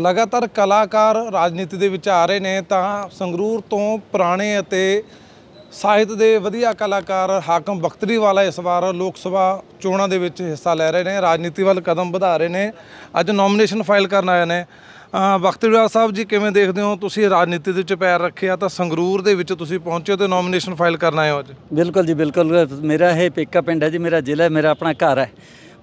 ਲਗਾਤਾਰ ਕਲਾਕਾਰ ਰਾਜਨੀਤੀ ਦੇ ਵਿੱਚ ਆ ਰਹੇ ਨੇ ਤਾਂ ਸੰਗਰੂਰ ਤੋਂ ਪੁਰਾਣੇ ਅਤੇ ਸਾਹਿਤ ਦੇ ਵਧੀਆ ਕਲਾਕਾਰ ਹਾਕਮ ਬਖਤਰੀ ਵਾਲਾ ਇਸ ਵਾਰ ਲੋਕ ਸਭਾ ਚੋਣਾਂ ਦੇ ਵਿੱਚ ਹਿੱਸਾ ਲੈ ਰਹੇ ਨੇ ਰਾਜਨੀਤੀ ਵੱਲ ਕਦਮ ਵਧਾ ਰਹੇ ਨੇ ਅੱਜ ਨੋਮੀਨੇਸ਼ਨ ਫਾਈਲ ਕਰਨ ਆਏ ਨੇ ਵਾਲਾ ਸਾਹਿਬ ਜੀ ਕਿਵੇਂ ਦੇਖਦੇ ਹੋ ਤੁਸੀਂ ਰਾਜਨੀਤੀ ਦੇ ਵਿੱਚ ਪੈਰ ਰੱਖਿਆ ਤਾਂ ਸੰਗਰੂਰ ਦੇ ਵਿੱਚ ਤੁਸੀਂ ਪਹੁੰਚੇ ਤੇ ਨੋਮੀਨੇਸ਼ਨ ਫਾਈਲ ਕਰਨ ਆਏ ਹੋ ਅੱਜ ਬਿਲਕੁਲ ਜੀ ਬਿਲਕੁਲ ਮੇਰਾ ਇਹ ਪੇਕਾ ਪਿੰਡ ਹੈ ਜੀ ਮੇਰਾ ਜ਼ਿਲ੍ਹਾ ਮੇਰਾ ਆਪਣਾ ਘਰ ਹੈ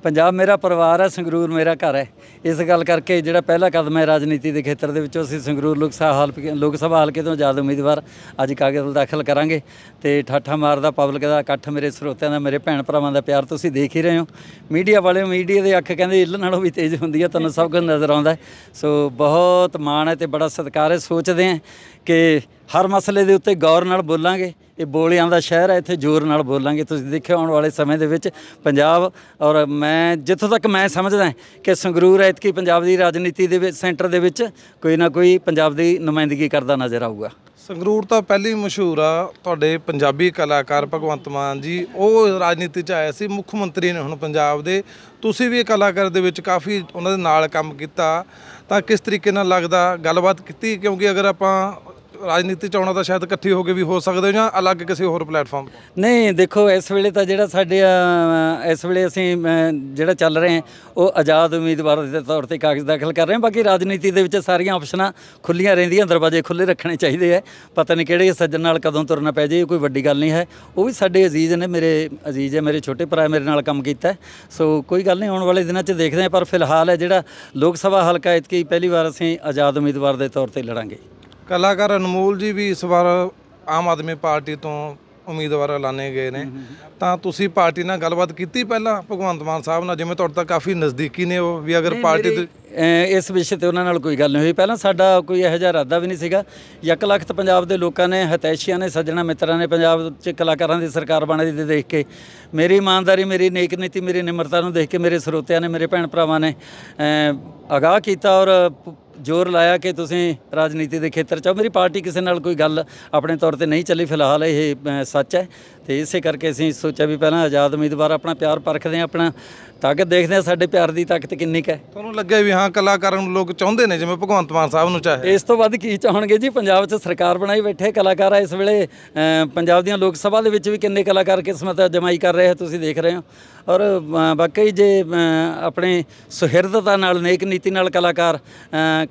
ਪੰਜਾਬ ਮੇਰਾ ਪਰਿਵਾਰ ਹੈ ਸੰਗਰੂਰ ਮੇਰਾ ਘਰ ਹੈ ਇਸ ਗੱਲ ਕਰਕੇ ਜਿਹੜਾ ਪਹਿਲਾ ਕਦਮ ਹੈ ਰਾਜਨੀਤੀ ਦੇ ਖੇਤਰ ਦੇ ਵਿੱਚੋਂ ਅਸੀਂ ਸੰਗਰੂਰ ਲੋਕ ਸਭਾ ਲੋਕ ਸਭਾ ਹਲਕੇ ਤੋਂ ਆਜ਼ਾਦ ਉਮੀਦਵਾਰ ਅੱਜ ਕਾਗਜ਼ ਦਾਖਲ ਕਰਾਂਗੇ ਤੇ ਠਾਠਾ ਮਾਰਦਾ ਪਬਲਿਕ ਦਾ ਇਕੱਠ ਮੇਰੇ ਸਰੋਤਿਆਂ ਦਾ ਮੇਰੇ ਭੈਣ ਭਰਾਵਾਂ ਦਾ ਪਿਆਰ ਤੁਸੀਂ ਦੇਖ ਹੀ ਰਹੇ ਹੋ ਮੀਡੀਆ ਵਾਲੇ ਮੀਡੀਆ ਦੇ ਅੱਖ ਕਹਿੰਦੇ ਇੱਲ ਨਾਲੋਂ ਵੀ ਤੇਜ਼ ਹੁੰਦੀ ਹੈ ਤੁਹਾਨੂੰ ਸਭ ਕੁਝ ਨਜ਼ਰ ਆਉਂਦਾ ਸੋ ਬਹੁਤ ਮਾਣ ਹੈ ਤੇ ਬੜਾ ਸਤਿਕਾਰ ਹੈ ਸੋਚਦੇ ਆ ਕਿ ਹਰ ਮਸਲੇ ਦੇ ਉੱਤੇ ਗੌਰ ਨਾਲ ਬੋਲਾਂਗੇ ਇਹ ਬੋਲਿਆਂ ਦਾ ਸ਼ਹਿਰ ਹੈ ਇੱਥੇ ਜ਼ੋਰ ਨਾਲ ਬੋਲਾਂਗੇ ਤੁਸੀਂ ਦੇਖਿਓ ਆਉਣ ਵਾਲੇ ਸਮੇਂ ਦੇ ਵਿੱਚ ਪੰਜਾਬ ਔਰ ਮੈਂ ਜਿੱਥੋਂ ਤੱਕ ਮੈਂ ਸਮਝਦਾ ਕਿ ਸੰਗਰੂਰ ਕੀ ਪੰਜਾਬ ਦੀ ਰਾਜਨੀਤੀ ਦੇ ਵਿੱਚ ਸੈਂਟਰ ਦੇ ਵਿੱਚ ਕੋਈ ਨਾ ਕੋਈ ਪੰਜਾਬ ਦੀ ਨੁਮਾਇੰਦਗੀ ਕਰਦਾ ਨਜ਼ਰ ਆਊਗਾ ਸੰਗਰੂਰ ਤਾਂ ਪਹਿਲੀ ਮਸ਼ਹੂਰ ਆ ਤੁਹਾਡੇ ਪੰਜਾਬੀ ਕਲਾਕਾਰ ਭਗਵੰਤ ਮਾਨ ਜੀ ਉਹ ਰਾਜਨੀਤੀ 'ਚ ਆਇਆ ਸੀ ਮੁੱਖ ਮੰਤਰੀ ਨੇ ਹੁਣ ਪੰਜਾਬ ਦੇ ਤੁਸੀਂ ਵੀ ਕਲਾਕਾਰ ਦੇ ਵਿੱਚ ਕਾਫੀ ਉਹਨਾਂ ਦੇ ਨਾਲ ਕੰਮ ਕੀਤਾ ਤਾਂ ਕਿਸ ਤਰੀਕੇ ਨਾਲ ਲੱਗਦਾ ਗੱਲਬਾਤ ਕੀਤੀ ਕਿਉਂਕਿ ਅਗਰ ਆਪਾਂ ਰਾਜਨੀਤੀ ਚੋਣਾਂ ਦਾ ਤਾਂ ਸ਼ਾਇਦ ਇਕੱਠੀ ਹੋ ਕੇ ਵੀ ਹੋ ਸਕਦੇ ਹੋ ਜਾਂ ਅਲੱਗ ਕਿਸੇ ਹੋਰ ਪਲੇਟਫਾਰਮ ਨਹੀਂ ਦੇਖੋ ਇਸ ਵੇਲੇ ਤਾਂ ਜਿਹੜਾ ਸਾਡੇ ਇਸ ਵੇਲੇ ਅਸੀਂ ਜਿਹੜਾ ਚੱਲ ਰਹੇ ਹਾਂ ਉਹ ਆਜ਼ਾਦ ਉਮੀਦਵਾਰ ਦੇ ਤੌਰ ਤੇ ਕਾਗਜ਼ ਦਾਖਲ ਕਰ ਰਹੇ ਹਾਂ ਬਾਕੀ ਰਾਜਨੀਤੀ ਦੇ ਵਿੱਚ ਸਾਰੀਆਂ ਆਪਸ਼ਨਾਂ ਖੁੱਲੀਆਂ ਰਹਿੰਦੀਆਂ ਦਰਵਾਜ਼ੇ ਖੁੱਲੇ ਰੱਖਣੇ ਚਾਹੀਦੇ ਆ ਪਤਾ ਨਹੀਂ ਕਿਹੜੇ ਸੱਜਣ ਨਾਲ ਕਦੋਂ ਤੁਰਨਾ ਪੈ ਜਾਏ ਕੋਈ ਵੱਡੀ ਗੱਲ ਨਹੀਂ ਹੈ ਉਹ ਵੀ ਸਾਡੇ ਅਜ਼ੀਜ਼ ਨੇ ਮੇਰੇ ਅਜ਼ੀਜ਼ ਹੈ ਮੇਰੇ ਛੋਟੇ ਭਰਾ ਮੇਰੇ ਨਾਲ ਕੰਮ ਕੀਤਾ ਸੋ ਕੋਈ ਗੱਲ ਨਹੀਂ ਆਉਣ ਵਾਲੇ ਦਿਨਾਂ 'ਚ ਦੇਖਦੇ ਹਾਂ ਪਰ ਫਿਲਹਾਲ ਹੈ ਜਿਹੜਾ ਲੋਕ ਸਭਾ ਹਲਕਾ ਇਤਕੀ ਪਹਿਲੀ ਵਾਰ ਅਸੀਂ ਆਜ਼ਾਦ ਉਮੀਦਵਾਰ ਦੇ ਤੌਰ ਤੇ ਲੜਾਂਗੇ ਕਲਾਕਾਰ ਅਨਮੋਲ ਜੀ ਵੀ ਇਸ ਵਾਰ ਆਮ ਆਦਮੀ ਪਾਰਟੀ ਤੋਂ ਉਮੀਦਵਾਰ ਐਲਾਨੇ ਗਏ ਨੇ ਤਾਂ ਤੁਸੀਂ ਪਾਰਟੀ ਨਾਲ ਗੱਲਬਾਤ ਕੀਤੀ ਪਹਿਲਾਂ ਭਗਵੰਤ ਮਾਨ ਸਾਹਿਬ ਨਾਲ ਜਿਵੇਂ ਤੁਹਾਡੇ ਤੱਕ ਕਾਫੀ ਨਜ਼ਦੀਕੀ ਨੇ ਉਹ ਵੀ ਅਗਰ ਪਾਰਟੀ ਇਸ ਵਿਸ਼ੇ ਤੇ ਉਹਨਾਂ ਨਾਲ ਕੋਈ ਗੱਲ ਨਹੀਂ ਹੋਈ ਪਹਿਲਾਂ ਸਾਡਾ ਕੋਈ ਇਹੋ ਜਿਹਾ ਇਰਾਦਾ ਵੀ ਨਹੀਂ ਸੀਗਾ ਲੱਖ ਲਖਤ ਪੰਜਾਬ ਦੇ ਲੋਕਾਂ ਨੇ ਹਤੈਸ਼ੀਆਂ ਨੇ ਸੱਜਣਾ ਮਿੱਤਰਾਂ ਨੇ ਪੰਜਾਬ 'ਚ ਕਲਾਕਾਰਾਂ ਦੀ ਸਰਕਾਰ ਬਣਦੀ ਦੇ ਦੇਖ ਕੇ ਮੇਰੀ ਇਮਾਨਦਾਰੀ ਮੇਰੀ ਨੇਕ ਨੀਤੀ ਮੇਰੀ ਨਿਮਰਤਾ ਨੂੰ ਦੇਖ ਕੇ ਮੇਰੇ ਸਰੋਤਿਆਂ ਨੇ ਮੇਰੇ ਭੈਣ ਭਰਾਵਾਂ ਨੇ ਅਗਾਹ ਕੀਤਾ ਔਰ ਜ਼ੋਰ ਲਾਇਆ ਕਿ ਤੁਸੀਂ ਰਾਜਨੀਤੀ ਦੇ ਖੇਤਰ 'ਚ ਆਓ ਮੇਰੀ ਪਾਰਟੀ ਕਿਸੇ ਨਾਲ ਕੋਈ ਗੱਲ ਆਪਣੇ ਤੌਰ ਤੇ ਨਹੀਂ ਚੱਲੀ ਫਿਲਹਾਲ ਇਹ ਸੱਚ ਹੈ ਤੇ ਇਸੇ ਕਰਕੇ ਅਸੀਂ ਸੋਚਿਆ ਵੀ ਪਹਿਲਾਂ ਆਜ਼ਾਦ ਉਮੀਦਵਾਰ ਆਪਣਾ ਪਿਆਰ ਪਰਖਦੇ ਆ ਆਪਣਾ ਤਾਕਤ ਦੇਖਦੇ ਆ ਸਾਡੇ ਪਿਆਰ ਦੀ ਤਾਕਤ ਕਿੰਨੀ ਹੈ ਤੁਹਾਨੂੰ ਲੱਗਿਆ ਵੀ ਹਾਂ ਕਲਾਕਾਰਾਂ ਨੂੰ ਲੋਕ ਚਾਹੁੰਦੇ ਨੇ ਜਿਵੇਂ ਭਗਵੰਤ ਮਾਨ ਸਾਹਿਬ ਨੂੰ ਚਾਹੇ ਇਸ ਤੋਂ ਵੱਧ ਕੀ ਚਾਹਣਗੇ ਜੀ ਪੰਜਾਬ 'ਚ ਸਰਕਾਰ ਬਣਾਈ ਬੈਠੇ ਕਲਾਕਾਰ ਆ ਇਸ ਵੇਲੇ ਪੰਜਾਬ ਦੀਆਂ ਲੋਕ ਸਭਾ ਦੇ ਵਿੱਚ ਵੀ ਕਿੰਨੇ ਕਲਾਕਾਰ ਕਿਸਮਤ ਜਮਾਈ ਕਰ ਰਹੇ ਆ ਤੁਸੀਂ ਦੇਖ ਰਹੇ ਹੋ ਔਰ ਵਾਕਈ ਜੇ ਆਪਣੇ ਸੁਹਿਰਦਤਾ ਨਾਲ ਨੇਕ ਨੀਤੀ ਨਾਲ ਕਲਾਕਾਰ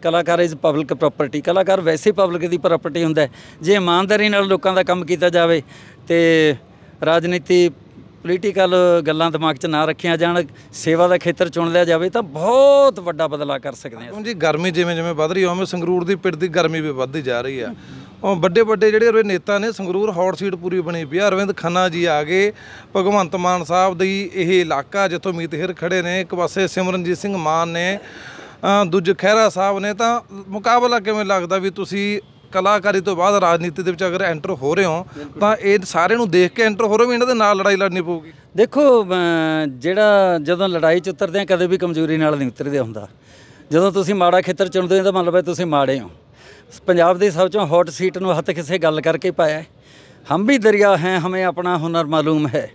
ਕਲਾਕਾਰ ਇਜ਼ ਪਬਲਿਕ ਪ੍ਰਾਪਰਟੀ ਕਲਾਕਾਰ ਵੈਸੇ ਪਬਲਿਕ ਦੀ ਪ੍ਰਾਪਰਟੀ ਹੁੰਦਾ ਜੇ ਇਮਾਨਦਾਰੀ ਨਾਲ ਲੋਕਾਂ ਦਾ ਕੰਮ ਕੀਤਾ ਜਾਵੇ ਤੇ ਰਾਜਨੀਤੀ ਪੋਲੀਟੀਕਲ ਗੱਲਾਂ ਦਿਮਾਗ 'ਚ ਨਾ ਰੱਖਿਆ ਜਾਣ ਸੇਵਾ ਦਾ ਖੇਤਰ ਚੁਣ ਲਿਆ ਜਾਵੇ ਤਾਂ ਬਹੁਤ ਵੱਡਾ ਬਦਲਾਅ ਕਰ ਸਕਦੇ ਹਾਂ ਜੀ ਗਰਮੀ ਜਿਵੇਂ ਜਿਵੇਂ ਵੱਧ ਰਹੀ ਹੈ ਉਵੇਂ ਸੰਗਰੂਰ ਦੀ ਪਿੰਡ ਦੀ ਗਰਮੀ ਵੀ ਵੱਧਦੀ ਜਾ ਰਹੀ ਆ ਉਹ ਵੱਡੇ ਵੱਡੇ ਜਿਹੜੇ ਉਹ ਨੇਤਾ ਨੇ ਸੰਗਰੂਰ ਹੌਟ ਸੀਟ ਪੂਰੀ ਬਣੀ ਪਈ ਅਰਵਿੰਦ ਖੰਨਾ ਜੀ ਆ ਗਏ ਭਗਵੰਤ ਮਾਨ ਸਾਹਿਬ ਦੀ ਇਹ ਇਲਾਕਾ ਜਿੱਥੋਂ ਮੀਤ ਹਿਰ ਖੜੇ ਨੇ ਇੱਕ ਪਾਸੇ ਸਿਮਰਨਜੀਤ ਸਿੰਘ ਮਾਨ ਨੇ ਦੂਜੇ ਖਹਿਰਾ ਸਾਹਿਬ ਨੇ ਤਾਂ ਮੁਕਾਬਲਾ ਕਿਵੇਂ ਲੱਗਦਾ ਵੀ ਤੁਸੀਂ ਕਲਾਕਾਰੀ ਤੋਂ ਬਾਅਦ ਰਾਜਨੀਤੀ ਦੇ ਵਿੱਚ ਅਗਰ ਐਂਟਰ ਹੋ ਰਹੇ ਹੋ ਤਾਂ ਇਹ ਸਾਰੇ ਨੂੰ ਦੇਖ ਕੇ ਐਂਟਰ ਹੋ ਰਹੇ ਹੋ ਇਹਨਾਂ ਦੇ ਨਾਲ ਲੜਾਈ ਲੜਨੀ ਪਊਗੀ ਦੇਖੋ ਜਿਹੜਾ ਜਦੋਂ ਲੜਾਈ 'ਚ ਉਤਰਦੇ ਆ ਕਦੇ ਵੀ ਕਮਜ਼ੋਰੀ ਨਾਲ ਨਹੀਂ ਉਤਰਦੇ ਹੁੰਦਾ ਜਦੋਂ ਤੁਸੀਂ ਮਾੜਾ ਖੇਤਰ ਚੁਣਦੇ ਹੋ ਤਾਂ ਮਤਲਬ ਹੈ ਤੁਸੀਂ ਮਾੜੇ ਹੋ ਪੰਜਾਬ ਦੇ ਸਭ ਤੋਂ ਹੌਟ ਸੀਟ ਨੂੰ ਹੱਥ ਕਿਸੇ ਗੱਲ ਕਰਕੇ ਪਾਇਆ ਹਮ ਵੀ ਦਰਿਆ ਹੈ ਹਮੇ ਆਪਣਾ ਹੁਨਰ ਮਾਲੂਮ ਹੈ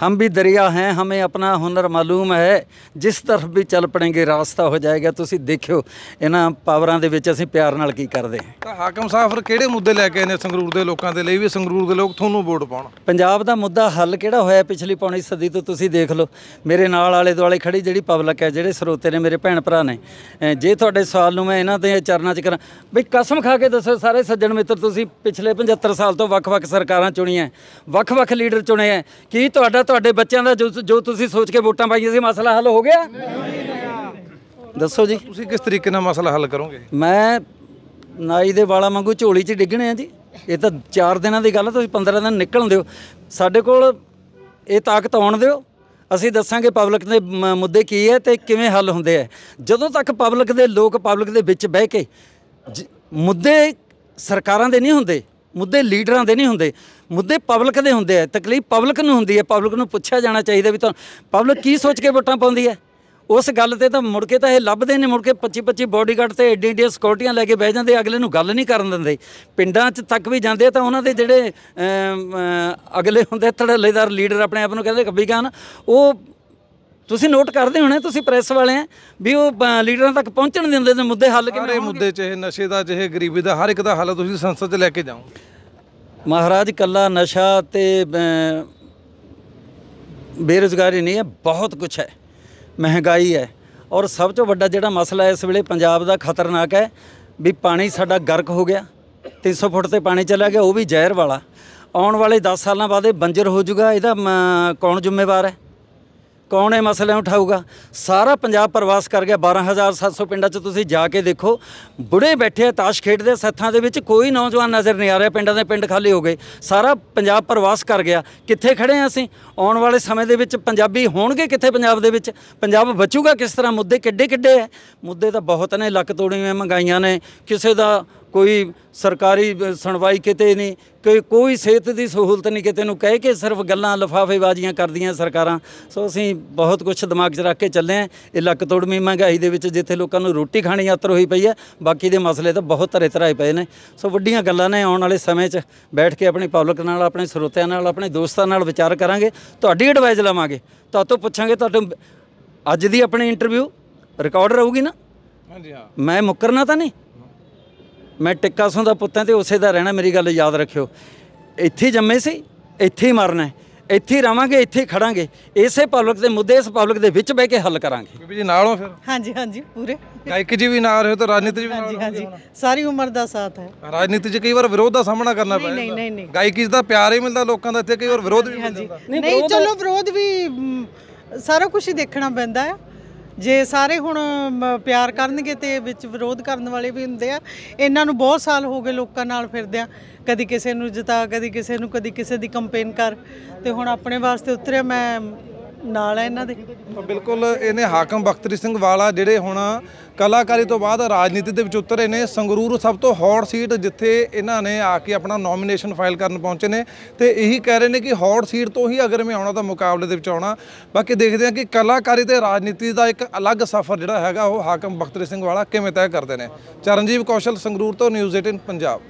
हम भी दरिया हैं हमें अपना हुनर ਮਾਲੂਮ ਹੈ ਜਿਸ ਤਰਫ ਵੀ ਚੱਲ ਪੜेंगे ਰਾਸਤਾ ਹੋ ਜਾਏਗਾ ਤੁਸੀਂ ਦੇਖਿਓ ਇਹਨਾਂ ਪਾਵਰਾਂ ਦੇ ਵਿੱਚ ਅਸੀਂ ਪਿਆਰ ਨਾਲ ਕੀ ਕਰਦੇ ਹਾਂ ਤਾਂ ਹਾਕਮ ਸਾਹਿਬ ਫਿਰ ਕਿਹੜੇ ਮੁੱਦੇ ਲੈ ਕੇ ਆਏ ਨੇ ਸੰਗਰੂਰ ਦੇ ਲੋਕਾਂ ਦੇ ਲਈ ਵੀ ਸੰਗਰੂਰ ਦੇ ਲੋਕ ਤੁਹਾਨੂੰ ਵੋਟ ਪਾਉਣ ਪੰਜਾਬ ਦਾ ਮੁੱਦਾ ਹੱਲ ਕਿਹੜਾ ਹੋਇਆ ਪਿਛਲੀ ਪੌਣੀ ਸਦੀ ਤੋਂ ਤੁਸੀਂ ਦੇਖ ਲਓ ਮੇਰੇ ਨਾਲ ਆਲੇ ਦੁਆਲੇ ਖੜੀ ਜਿਹੜੀ ਪਬਲਿਕ ਹੈ ਜਿਹੜੇ ਸਰੋਤੇ ਨੇ ਮੇਰੇ ਭੈਣ ਭਰਾ ਨੇ ਜੇ ਤੁਹਾਡੇ ਸਵਾਲ ਨੂੰ ਮੈਂ ਇਹਨਾਂ ਦੇ ਚਰਨਾਂ 'ਚ ਕਰਾਂ ਬਈ ਕਸਮ ਖਾ ਕੇ ਦੱਸੋ ਸਾਰੇ ਸੱਜਣ ਮਿੱਤਰ ਤੁਸੀਂ ਪਿਛਲੇ 75 ਸਾਲ ਤੋਂ ਵੱਖ-ਵੱਖ ਸਰਕਾਰਾਂ ਚੁਣੀਆਂ ਵੱਖ-ਵੱਖ ਲੀਡਰ ਚੁਣੇ ਆ ਕੀ ਤੁਹਾਡਾ ਤੁਹਾਡੇ ਬੱਚਿਆਂ ਦਾ ਜੋ ਤੁਸੀਂ ਸੋਚ ਕੇ ਵੋਟਾਂ ਪਾਈਆਂ ਸੀ ਮਸਲਾ ਹੱਲ ਹੋ ਗਿਆ ਦੱਸੋ ਜੀ ਤੁਸੀਂ ਕਿਸ ਤਰੀਕੇ ਨਾਲ ਮਸਲਾ ਹੱਲ ਕਰੋਗੇ ਮੈਂ ਨਾਈ ਦੇ ਵਾਲਾ ਵਾਂਗੂ ਝੋਲੀ 'ਚ ਡਿੱਗਣੇ ਆ ਜੀ ਇਹ ਤਾਂ 4 ਦਿਨਾਂ ਦੀ ਗੱਲ ਹੈ ਤੁਸੀਂ 15 ਦਿਨ ਨਿਕਲਣ ਦਿਓ ਸਾਡੇ ਕੋਲ ਇਹ ਤਾਕਤ ਆਉਣ ਦਿਓ ਅਸੀਂ ਦੱਸਾਂਗੇ ਪਬਲਿਕ ਦੇ ਮੁੱਦੇ ਕੀ ਹੈ ਤੇ ਕਿਵੇਂ ਹੱਲ ਹੁੰਦੇ ਆ ਜਦੋਂ ਤੱਕ ਪਬਲਿਕ ਦੇ ਲੋਕ ਪਬਲਿਕ ਦੇ ਵਿੱਚ ਬਹਿ ਕੇ ਮੁੱਦੇ ਸਰਕਾਰਾਂ ਦੇ ਨਹੀਂ ਹੁੰਦੇ ਮੁੱਦੇ ਲੀਡਰਾਂ ਦੇ ਨਹੀਂ ਹੁੰਦੇ ਮੁੱਦੇ ਪਬਲਿਕ ਦੇ ਹੁੰਦੇ ਆ ਤਕਲੀਫ ਪਬਲਿਕ ਨੂੰ ਹੁੰਦੀ ਹੈ ਪਬਲਿਕ ਨੂੰ ਪੁੱਛਿਆ ਜਾਣਾ ਚਾਹੀਦਾ ਵੀ ਤੁਹਾਨੂੰ ਪਬਲਿਕ ਕੀ ਸੋਚ ਕੇ ਵੋਟਾਂ ਪਾਉਂਦੀ ਹੈ ਉਸ ਗੱਲ ਤੇ ਤਾਂ ਮੁੜ ਕੇ ਤਾਂ ਇਹ ਲੱਭਦੇ ਨੇ ਮੁੜ ਕੇ 25 25 ਬੋਡੀਗਾਰਡ ਤੇ ਐਡੀ ਐਡੀ ਸਕਿਉਰਟੀਆਂ ਲੈ ਕੇ ਬਹਿ ਜਾਂਦੇ ਅਗਲੇ ਨੂੰ ਗੱਲ ਨਹੀਂ ਕਰਨ ਦਿੰਦੇ ਪਿੰਡਾਂ 'ਚ ਤੱਕ ਵੀ ਜਾਂਦੇ ਤਾਂ ਉਹਨਾਂ ਦੇ ਜਿਹੜੇ ਅਗਲੇ ਹੁੰਦੇ ਧੜੱਲੇਦਾਰ ਲੀਡਰ ਆਪਣੇ ਆਪ ਨੂੰ ਕਹਿੰਦੇ ਕੱਬੀ ਕਾਨ ਉਹ ਤੁਸੀਂ ਨੋਟ ਕਰਦੇ ਹੋਣੇ ਤੁਸੀਂ ਪ੍ਰੈਸ ਵਾਲੇ ਆ ਵੀ ਉਹ ਲੀਡਰਾਂ ਤੱਕ ਪਹੁੰਚਣ ਦਿੰਦੇ ਨੇ ਮੁੱਦੇ ਹੱਲ ਕਿਵੇਂ ਹੋਣਗੇ ਮੁੱਦੇ ਚ ਇਹ ਨਸ਼ੇ ਦਾ ਜਿਹੇ ਗਰੀਬੀ ਦਾ ਹਰ ਇੱਕ ਦਾ ਹੱਲ ਤੁਸੀਂ ਸੰਸਦ 'ਚ ਲੈ ਕੇ ਜਾਓ ਮਹਾਰਾਜ ਕੱਲਾ ਨਸ਼ਾ ਤੇ ਬੇਰੋਜ਼ਗਾਰੀ ਨਹੀਂ ਹੈ ਬਹੁਤ ਕੁਝ ਹੈ ਮਹਿੰਗਾਈ ਹੈ ਔਰ ਸਭ ਤੋਂ ਵੱਡਾ ਜਿਹੜਾ ਮਸਲਾ ਇਸ ਵੇਲੇ ਪੰਜਾਬ ਦਾ ਖਤਰਨਾਕ ਹੈ ਵੀ ਪਾਣੀ ਸਾਡਾ ਗਰਕ ਹੋ ਗਿਆ 300 ਫੁੱਟ ਤੇ ਪਾਣੀ ਚਲਾ ਗਿਆ ਉਹ ਵੀ ਜ਼ਹਿਰ ਵਾਲਾ ਆਉਣ ਵਾਲੇ 10 ਸਾਲਾਂ ਬਾਅਦ ਇਹ ਬੰਜਰ ਹੋ ਜਾਊਗਾ ਇਹਦਾ ਕੌਣ ਜ਼ਿੰਮੇਵਾਰ ਹੈ ਕੌਣ ਇਹ ਮਸਲੇ ਉਠਾਊਗਾ ਸਾਰਾ ਪੰਜਾਬ ਪ੍ਰਵਾਸ ਕਰ ਗਿਆ 12700 ਪਿੰਡਾਂ 'ਚ ਤੁਸੀਂ ਜਾ ਕੇ ਦੇਖੋ ਬੁੜੇ ਬੈਠੇ ਆ ਤਾਸ਼ ਖੇਡਦੇ ਸੱਥਾਂ ਦੇ ਵਿੱਚ ਕੋਈ ਨੌਜਵਾਨ ਨਜ਼ਰ ਨਹੀਂ ਆ ਰਿਹਾ ਪਿੰਡਾਂ ਦੇ ਪਿੰਡ ਖਾਲੀ ਹੋ ਗਏ ਸਾਰਾ ਪੰਜਾਬ ਪ੍ਰਵਾਸ ਕਰ ਗਿਆ ਕਿੱਥੇ ਖੜੇ ਆ ਅਸੀਂ ਆਉਣ ਵਾਲੇ ਸਮੇਂ ਦੇ ਵਿੱਚ ਪੰਜਾਬੀ ਹੋਣਗੇ ਕਿੱਥੇ ਪੰਜਾਬ ਦੇ ਵਿੱਚ ਪੰਜਾਬ ਬਚੂਗਾ ਕਿਸ ਤਰ੍ਹਾਂ ਮੁੱਦੇ ਕਿੱਡੇ ਕਿੱਡੇ ਐ ਮੁੱਦੇ ਤਾਂ ਬਹੁਤ ਨੇ ਲੱਕ ਤੋੜੀਆਂ ਮਹਿੰਗਾਈਆਂ ਨੇ ਕਿਸੇ ਦਾ ਕੋਈ ਸਰਕਾਰੀ ਸੁਣਵਾਈ ਕਿਤੇ ਨਹੀਂ ਕੋਈ ਕੋਈ ਸਿਹਤ ਦੀ ਸਹੂਲਤ ਨਹੀਂ ਕਿਤੇ ਨੂੰ ਕਹਿ ਕੇ ਸਿਰਫ ਗੱਲਾਂ ਲਫਾਫੇਬਾਜ਼ੀਆਂ ਕਰਦੀਆਂ ਸਰਕਾਰਾਂ ਸੋ ਅਸੀਂ ਬਹੁਤ ਕੁਝ ਦਿਮਾਗ 'ਚ ਰੱਖ ਕੇ ਚੱਲੇ ਆਂ ਇਹ ਲੱਕ ਤੋੜਵੀਂ ਮਹਿੰਗਾਈ ਦੇ ਵਿੱਚ ਜਿੱਥੇ ਲੋਕਾਂ ਨੂੰ ਰੋਟੀ ਖਾਣੀ ਯਾਤਰ ਹੋਈ ਪਈ ਹੈ ਬਾਕੀ ਦੇ ਮਸਲੇ ਤਾਂ ਬਹੁਤ ਤਰੇ ਧਰਾਏ ਪਏ ਨੇ ਸੋ ਵੱਡੀਆਂ ਗੱਲਾਂ ਨੇ ਆਉਣ ਵਾਲੇ ਸਮੇਂ 'ਚ ਬੈਠ ਕੇ ਆਪਣੀ ਪਬਲਿਕ ਨਾਲ ਆਪਣੇ ਸਰੋਤਿਆਂ ਨਾਲ ਆਪਣੇ ਦੋਸਤਾਂ ਨਾਲ ਵਿਚਾਰ ਕਰਾਂਗੇ ਤੁਹਾਡੀ ਐਡਵਾਈਸ ਲਵਾਂਗੇ ਤੁਹਾਤੋਂ ਪੁੱਛਾਂਗੇ ਤੁਹਾਡੇ ਅੱਜ ਦੀ ਆਪਣੀ ਇੰਟਰਵਿਊ ਰਿਕਾਰਡ ਰਹੂਗੀ ਨਾ ਹਾਂਜੀ ਹਾਂ ਮੈਂ ਮੁੱਕਰਨਾ ਤਾਂ ਨਹੀਂ ਮੈਂ ਟਿੱਕਾ ਸੋਂ ਦਾ ਪੁੱਤ ਹਾਂ ਤੇ ਉਸੇ ਦਾ ਰਹਿਣਾ ਮੇਰੀ ਗੱਲ ਯਾਦ ਰੱਖਿਓ ਇੱਥੇ ਜੰਮੇ ਸੀ ਇੱਥੇ ਹੀ ਮਰਨਾ ਹੈ ਇੱਥੇ ਹੀ ਰਵਾਂਗੇ ਇੱਥੇ ਹੀ ਖੜਾਂਗੇ ਇਸੇ ਪਬਲਿਕ ਦੇ ਮੁੱਦੇ ਇਸ ਪਬਲਿਕ ਦੇ ਵਿੱਚ ਬਹਿ ਕੇ ਹੱਲ ਕਰਾਂਗੇ ਬੀਬੀ ਜੀ ਨਾਲੋਂ ਫਿਰ ਹਾਂਜੀ ਹਾਂਜੀ ਪੂਰੇ ਗਾਇਕ ਜੀ ਵੀ ਨਾਲ ਹੋ ਤਾਂ ਰਾਜਨੀਤੀ ਜੀ ਵੀ ਨਾਲ ਹਾਂਜੀ ਸਾਰੀ ਉਮਰ ਦਾ ਸਾਥ ਹੈ ਰਾਜਨੀਤੀ 'ਚ ਕਈ ਵਾਰ ਵਿਰੋਧ ਦਾ ਸਾਹਮਣਾ ਕਰਨਾ ਪੈਂਦਾ ਨਹੀਂ ਨਹੀਂ ਨਹੀਂ ਗਾਇਕੀ ਜੀ ਦਾ ਪਿਆਰ ਹੀ ਮਿਲਦਾ ਲੋਕਾਂ ਦਾ ਇੱਥੇ ਕਈ ਵਾਰ ਵਿਰੋਧ ਵੀ ਹਾਂਜੀ ਨਹੀਂ ਚਲੋ ਵਿਰੋਧ ਵੀ ਸਾਰਾ ਕੁਝ ਹੀ ਦੇਖਣਾ ਪੈਂਦਾ ਹੈ ਜੇ ਸਾਰੇ ਹੁਣ ਪਿਆਰ ਕਰਨਗੇ ਤੇ ਵਿੱਚ ਵਿਰੋਧ ਕਰਨ ਵਾਲੇ ਵੀ ਹੁੰਦੇ ਆ ਇਹਨਾਂ ਨੂੰ ਬਹੁਤ ਸਾਲ ਹੋ ਗਏ ਲੋਕਾਂ ਨਾਲ ਫਿਰਦਿਆਂ ਕਦੀ ਕਿਸੇ ਨੂੰ ਜਿਤਾ ਕਦੀ ਕਿਸੇ ਨੂੰ ਕਦੀ ਕਿਸੇ ਦੀ ਕੰਪੇਨ ਕਰ ਤੇ ਹੁਣ ਆਪਣੇ ਵਾਸਤੇ ਉਤਰਿਆ ਮੈਂ ਨਾਲ ਹੈ ਇਹਨਾਂ ਦੇ ਬਿਲਕੁਲ ਇਹਨੇ ਹਾਕਮ ਬਖਤਰੀ ਸਿੰਘ ਵਾਲਾ ਜਿਹੜੇ ਹੁਣ ਕਲਾਕਾਰੀ ਤੋਂ ਬਾਅਦ ਰਾਜਨੀਤੀ ਦੇ ਵਿੱਚ ਉਤਰੇ ਨੇ ਸੰਗਰੂਰ ਸਭ ਤੋਂ ਹੌਟ ਸੀਟ ਜਿੱਥੇ ਇਹਨਾਂ ਨੇ ਆ ਕੇ ਆਪਣਾ ਨੋਮੀਨੇਸ਼ਨ ਫਾਈਲ ਕਰਨ ਪਹੁੰਚੇ ਨੇ ਤੇ ਇਹੀ ਕਹਿ ਰਹੇ ਨੇ ਕਿ ਹੌਟ ਸੀਟ ਤੋਂ ਹੀ ਅਗਰ ਮੈਂ ਆਉਣਾ ਤਾਂ ਮੁਕਾਬਲੇ ਦੇ ਵਿੱਚ ਆਉਣਾ ਬਾਕੀ ਦੇਖਦੇ ਹਾਂ ਕਿ ਕਲਾਕਾਰੀ ਤੇ ਰਾਜਨੀਤੀ ਦਾ ਇੱਕ ਅਲੱਗ ਸਫ਼ਰ ਜਿਹੜਾ ਹੈਗਾ ਉਹ ਹਾਕਮ ਬਖਤਰੀ ਸਿੰਘ ਵਾਲਾ ਕਿਵੇਂ ਤੈਅ ਕਰਦੇ ਨੇ ਚਰਨਜੀਵ ਕੌਸ਼ਲ ਸੰਗਰੂਰ ਤੋਂ ਨਿਊਜ਼ 18 ਪੰਜਾਬ